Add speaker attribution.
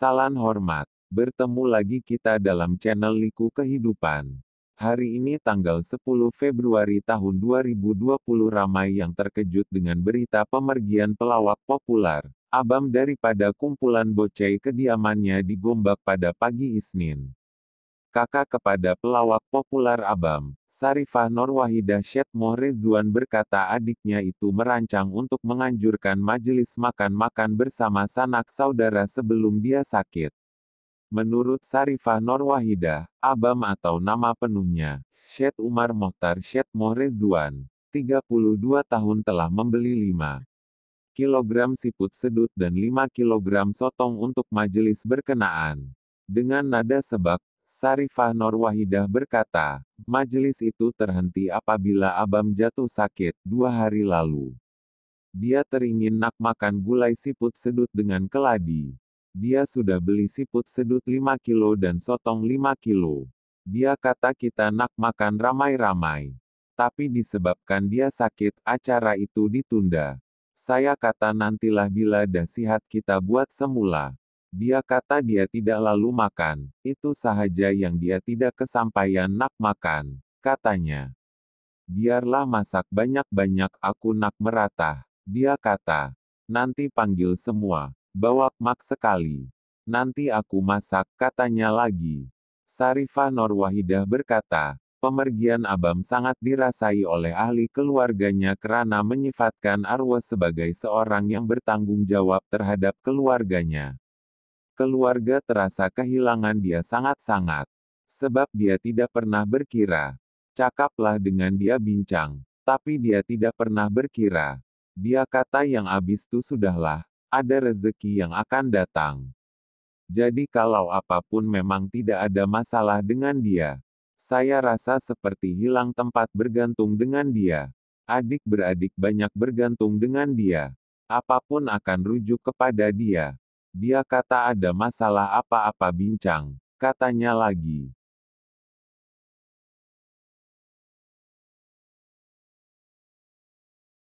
Speaker 1: Salam hormat, bertemu lagi kita dalam channel Liku Kehidupan. Hari ini tanggal 10 Februari tahun 2020 ramai yang terkejut dengan berita pemergian pelawak populer, Abam daripada kumpulan bocai kediamannya di Gombak pada pagi Isnin. Kakak kepada pelawak populer Abam, Sarifah Norwahidah Syed Mohrezuan berkata adiknya itu merancang untuk menganjurkan majelis makan-makan bersama sanak saudara sebelum dia sakit. Menurut Sarifah Norwahidah, Abam atau nama penuhnya, Syed Umar Mohtar Syed Mohrezuan, 32 tahun telah membeli 5 kg siput sedut dan 5 kg sotong untuk majelis berkenaan. Dengan nada sebak, Sarifah Wahidah berkata, majelis itu terhenti apabila Abam jatuh sakit dua hari lalu. Dia teringin nak makan gulai siput sedut dengan keladi. Dia sudah beli siput sedut 5 kilo dan sotong 5 kilo. Dia kata kita nak makan ramai-ramai. Tapi disebabkan dia sakit, acara itu ditunda. Saya kata nantilah bila dah sihat kita buat semula. Dia kata dia tidak lalu makan, itu sahaja yang dia tidak kesampaian nak makan, katanya. Biarlah masak banyak-banyak aku nak merata, dia kata. Nanti panggil semua, bawa mak sekali. Nanti aku masak, katanya lagi. Sarifah Norwahidah berkata, pemergian Abam sangat dirasai oleh ahli keluarganya karena menyifatkan Arwah sebagai seorang yang bertanggung jawab terhadap keluarganya. Keluarga terasa kehilangan dia sangat-sangat. Sebab dia tidak pernah berkira. Cakaplah dengan dia bincang. Tapi dia tidak pernah berkira. Dia kata yang abis itu sudahlah, ada rezeki yang akan datang. Jadi kalau apapun memang tidak ada masalah dengan dia. Saya rasa seperti hilang tempat bergantung dengan dia. Adik beradik banyak bergantung dengan dia. Apapun akan rujuk kepada dia. Dia kata ada masalah apa-apa bincang, katanya lagi.